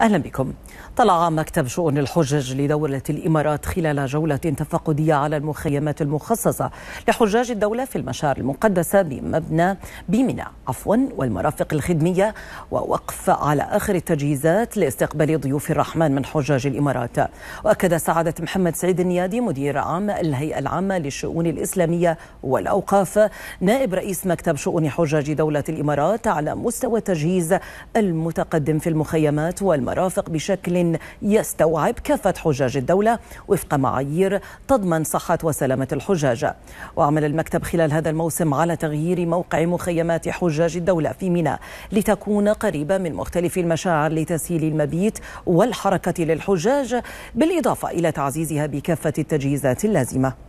أهلا بكم طلع مكتب شؤون الحجج لدولة الإمارات خلال جولة تفقدية على المخيمات المخصصة لحجاج الدولة في المشار المقدسة بمبنى بمنى عفوا والمرافق الخدمية ووقف على آخر التجهيزات لاستقبال ضيوف الرحمن من حجاج الإمارات وأكد سعادة محمد سعيد النيادي مدير عام الهيئة العامة للشؤون الإسلامية والأوقاف نائب رئيس مكتب شؤون حجاج دولة الإمارات على مستوى التجهيز المتقدم في المخيمات والمرافق المرافق بشكل يستوعب كافة حجاج الدولة وفق معايير تضمن صحة وسلامة الحجاج وعمل المكتب خلال هذا الموسم على تغيير موقع مخيمات حجاج الدولة في ميناء لتكون قريبة من مختلف المشاعر لتسهيل المبيت والحركة للحجاج بالإضافة إلى تعزيزها بكافة التجهيزات اللازمة